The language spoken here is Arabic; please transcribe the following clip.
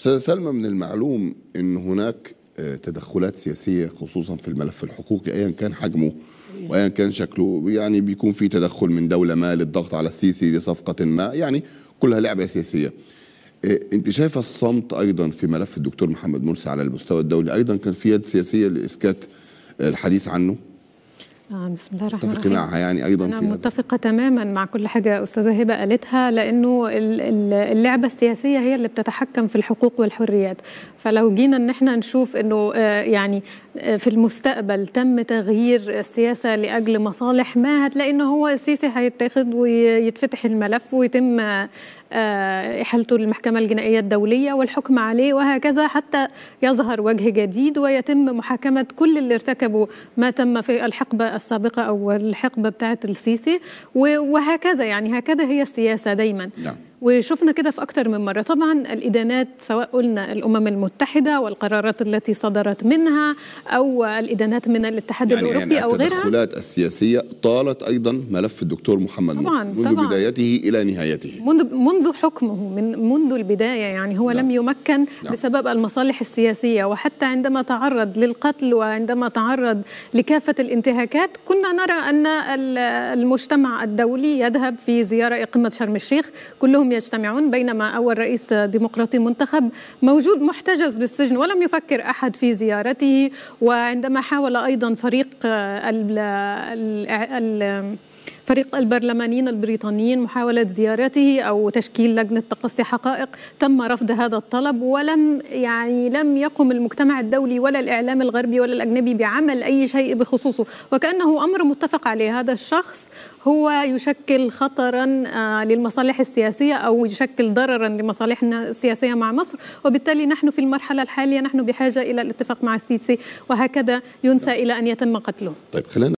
استاذ سلمى من المعلوم ان هناك آه، تدخلات سياسيه خصوصا في الملف الحقوقي ايا كان حجمه وايا كان شكله يعني بيكون في تدخل من دوله ما للضغط على السيسي لصفقه ما يعني كلها لعبه سياسيه آه، انت شايفه الصمت ايضا في ملف الدكتور محمد مرسي على المستوى الدولي ايضا كان في يد سياسيه لاسكات آه، الحديث عنه نعم بسم الله الرحمن الرحيم معها يعني ايضا انا متفقه هذا. تماما مع كل حاجه استاذه هبه قالتها لانه اللعبه السياسيه هي اللي بتتحكم في الحقوق والحريات فلو جينا ان احنا نشوف انه آه، يعني في المستقبل تم تغيير السياسة لأجل مصالح ما هتلاقي إن هو السيسي هيتاخد ويتفتح الملف ويتم آه، إحالته للمحكمة الجنائية الدولية والحكم عليه وهكذا حتى يظهر وجه جديد ويتم محاكمة كل اللي ارتكبوا ما تم في الحقبة السابقة أو الحقبة بتاعة السيسي وهكذا يعني هكذا هي السياسة دايما نعم. وشفنا كده في أكثر من مرة طبعا الإدانات سواء قلنا الأمم المتحدة والقرارات التي صدرت منها أو الإدانات من الاتحاد يعني الأوروبي يعني أو غيرها التدخلات السياسية طالت أيضا ملف الدكتور محمد طبعا منذ طبعا بدايته إلى نهايته منذ, منذ حكمه من منذ البداية يعني هو نعم. لم يمكن نعم. بسبب المصالح السياسية وحتى عندما تعرض للقتل وعندما تعرض لكافة الانتهاكات كنا نرى أن المجتمع الدولي يذهب في زيارة إقامة شرم الشيخ كلهم يجتمعون بينما أول رئيس ديمقراطي منتخب موجود محتجز بالسجن ولم يفكر أحد في زيارته وعندما حاول أيضا فريق ال ال ال فريق البرلمانيين البريطانيين محاولة زيارته أو تشكيل لجنة تقصي حقائق تم رفض هذا الطلب ولم يعني لم يقم المجتمع الدولي ولا الإعلام الغربي ولا الأجنبي بعمل أي شيء بخصوصه وكأنه أمر متفق عليه هذا الشخص هو يشكل خطرا آه، للمصالح السياسية أو يشكل ضررا لمصالحنا السياسية مع مصر وبالتالي نحن في المرحلة الحالية نحن بحاجة إلى الاتفاق مع السيسي وهكذا ينسى إلى أن يتم قتله طيب خلينا